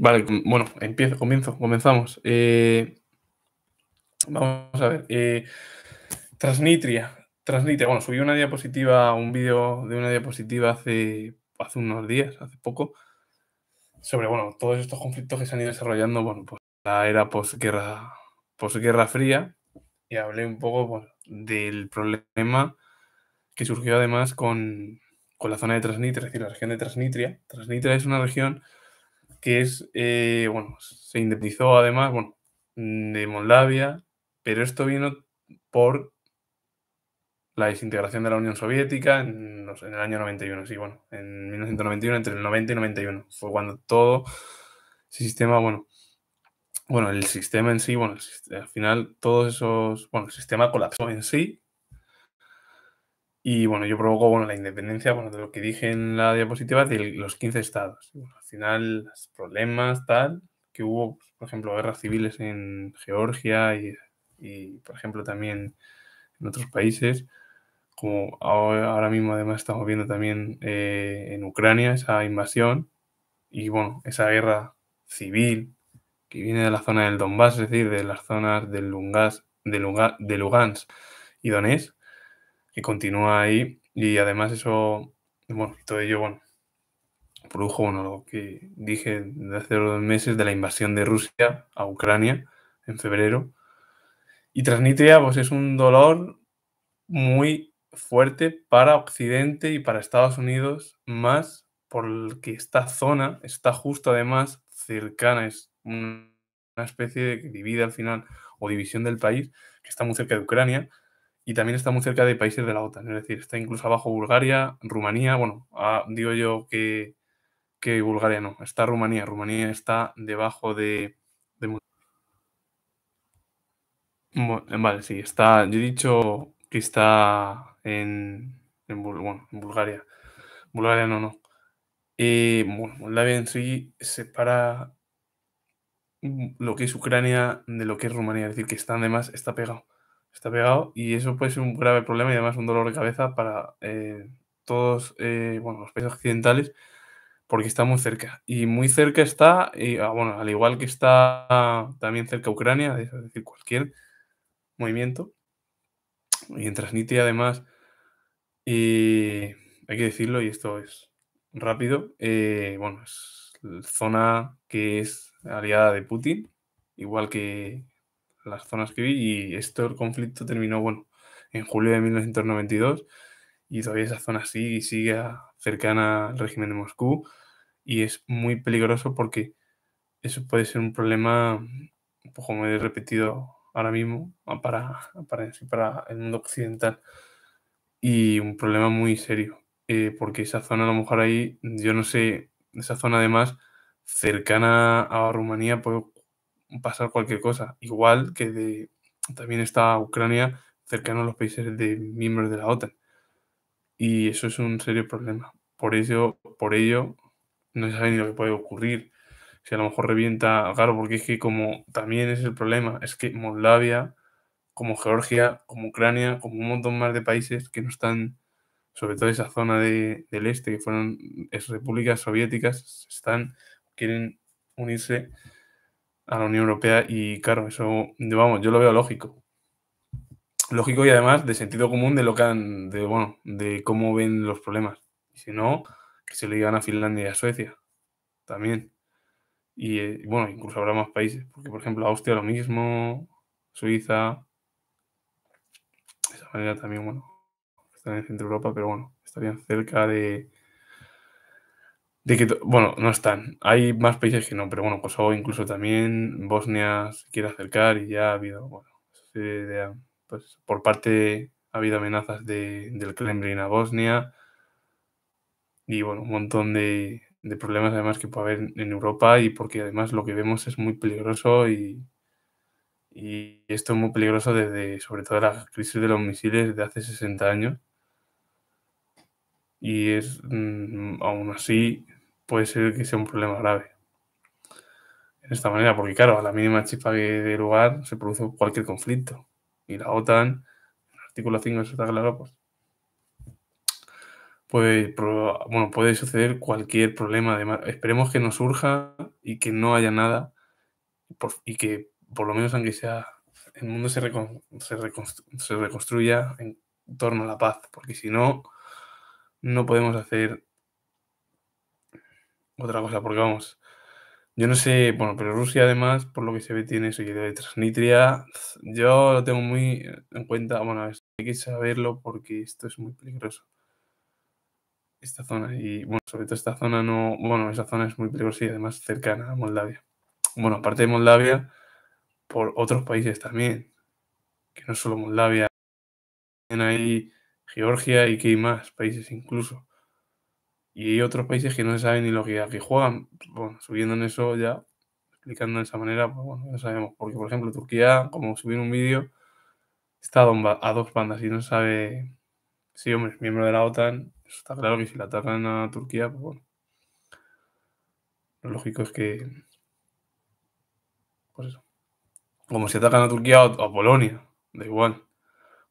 Vale, bueno, empiezo, comienzo, comenzamos. Eh, vamos a ver. Eh, Transnitria. Transnitria. Bueno, subí una diapositiva, un vídeo de una diapositiva hace, hace unos días, hace poco, sobre bueno, todos estos conflictos que se han ido desarrollando, bueno, pues, la era postguerra posguerra fría. Y hablé un poco pues, del problema que surgió además con, con la zona de Transnitria, es decir, la región de Transnitria. Transnitria es una región que es, eh, bueno, se indemnizó además, bueno, mm, de Moldavia, pero esto vino por la desintegración de la Unión Soviética en, el año 91, sí, bueno, en 1991, entre el 90 y 91, fue cuando todo el sistema, bueno, bueno, el sistema en sí, bueno, al final todos esos, bueno, el sistema colapsó en sí y bueno, yo provoco bueno, la independencia bueno, de lo que dije en la diapositiva de los 15 estados. al final, los problemas, tal, que hubo, pues, por ejemplo, guerras civiles en Georgia y, por ejemplo, también en otros países, como ahora, mismo además estamos viendo también eh, en Ucrania esa invasión y, bueno, esa guerra civil que viene de la zona del Donbass, es decir, de las zonas del Lungas, de, de Lugansk y Donetsk y continúa ahí. Y además eso, bueno, todo ello, produjo bueno, lo que dije hace dos meses de la invasión de Rusia a Ucrania en febrero. Y Transnistria ah, pues, es un dolor muy fuerte para Occidente y para Estados Unidos, más porque esta zona está justo además cercana, es una especie de divide al final o división del país, que está muy cerca de Ucrania, y también está muy cerca de países de la OTAN, es decir, está incluso abajo Bulgaria, Rumanía, bueno, digo yo que, que, Bulgaria no, está Rumanía, Rumanía está debajo de... vale, sí, está, yo he dicho que está en, en, Bulgaria, Bulgaria no, no. Eh, bueno, Moldavia en sí separa lo que es Ucrania de lo que es Rumanía, es decir, que está además, está pegado. Está pegado y eso puede ser un grave problema y además un dolor de cabeza para eh, todos eh, los países occidentales porque está muy cerca. Y muy cerca está, y, ah, bueno, al igual que está también cerca Ucrania, es decir, cualquier movimiento. Y en Transnistria además, y hay que decirlo, y esto es rápido, eh, bueno, es zona que es aliada de Putin, igual que las zonas que vi y esto, el conflicto terminó, bueno, en julio de 1992 y todavía esa zona sigue, sigue cercana al régimen de Moscú y es muy peligroso porque eso puede ser un problema, como he repetido ahora mismo, ah, para, para, el mundo occidental y un problema muy serio, eh, porque esa zona a lo mejor ahí, yo no sé, esa zona además cercana a Rumanía puede pasar cualquier cosa, igual que también está Ucrania cercano a los países de miembros de la OTAN. Y eso es un serio problema. Por ello, por ello no se sabe ni lo que puede ocurrir. Si a lo mejor revienta, claro, porque es que como también es el problema, es que Moldavia, como Georgia, como Ucrania, como un montón más de países que no están, sobre todo esa zona del este, que fueron es repúblicas soviéticas, están, quieren unirse a la Unión Europea y claro, eso, vamos, yo lo veo lógico. Lógico y además de sentido común de lo que de, bueno, de cómo ven los problemas. si no, que se le digan a Finlandia y a Suecia también. Y eh, bueno, incluso habrá más países, porque por ejemplo Austria lo mismo, Suiza, de esa manera también, bueno, están en Centro Europa, pero bueno, estarían cerca de, que, bueno, no están. Hay más países que no, pero bueno, Kosovo incluso también, Bosnia se quiere acercar y ya ha habido, bueno, pues, por parte ha habido amenazas de, del Kremlin a Bosnia y bueno, un montón de, problemas además que puede haber en Europa y porque además lo que vemos es muy peligroso y, esto es muy peligroso desde sobre todo la crisis de los misiles de hace 60 años y es mm, aún así puede ser que sea un problema grave. En esta manera, porque claro, a la mínima chispa que de lugar se produce cualquier conflicto. Y la OTAN, el artículo 5, se está claro, pues puede, bueno, puede suceder cualquier problema. De, esperemos que no surja y que no haya nada y que por lo menos aunque sea el mundo se, se reconstruya en torno a la paz, porque si no, no podemos hacer otra cosa, porque vamos, yo no sé, bueno, pero Rusia además, por lo que se ve, tiene su idea de Transnitria, Yo lo tengo muy en cuenta, bueno, hay que saberlo porque esto es muy peligroso. Esta zona, y bueno, sobre todo esta zona no, bueno, esa zona es muy peligrosa y además cercana a Moldavia. Bueno, aparte de Moldavia, por otros países también, que no solo Moldavia, también hay Georgia y que hay más países incluso. Y hay otros países que no saben ni lo que, que juegan. Bueno, subiendo en eso ya, explicando de esa manera, pues bueno, no sabemos. Porque, por ejemplo, Turquía, como subir un vídeo, está a dos bandas y no sabe si, hombre, es miembro de la OTAN. está claro que si la atacan a Turquía, pues bueno. Lo lógico es que. Pues eso. Como si atacan a Turquía o a Polonia, da igual.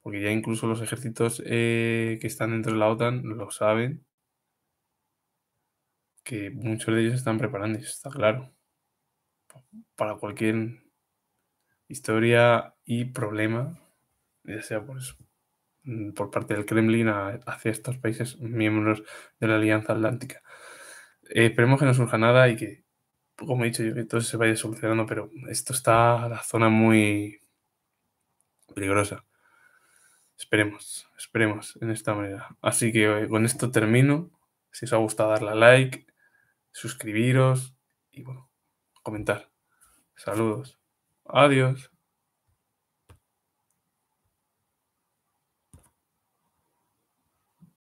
Porque ya incluso los ejércitos eh, que están dentro de la OTAN lo saben que muchos de ellos están preparando, está claro, para cualquier historia y problema, ya sea por eso, mm, por parte del Kremlin hacia estos países miembros de la Alianza Atlántica. Eh, esperemos que no surja nada y que, como he dicho yo, que todo se vaya solucionando, pero esto está en la zona muy peligrosa. Esperemos, esperemos en esta manera. Así que eh, con esto termino. Si os ha gustado, darle a like, suscribiros y bueno, comentar. Saludos. Adiós.